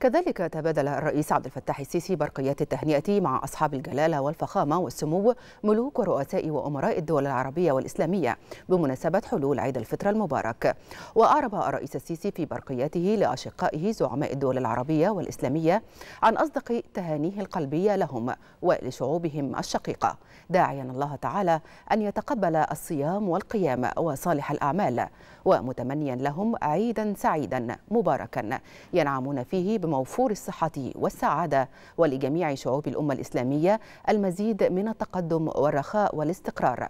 كذلك تبادل الرئيس عبد الفتاح السيسي برقيات التهنئة مع أصحاب الجلالة والفخامة والسمو ملوك ورؤساء وأمراء الدول العربية والإسلامية بمناسبة حلول عيد الفطر المبارك وأعرب الرئيس السيسي في برقياته لأشقائه زعماء الدول العربية والإسلامية عن أصدق تهانيه القلبية لهم ولشعوبهم الشقيقة داعيا الله تعالى أن يتقبل الصيام والقيام وصالح الأعمال ومتمنيا لهم عيدا سعيدا مباركا ينعمون فيه بم موفور الصحة والسعادة ولجميع شعوب الأمة الإسلامية المزيد من التقدم والرخاء والاستقرار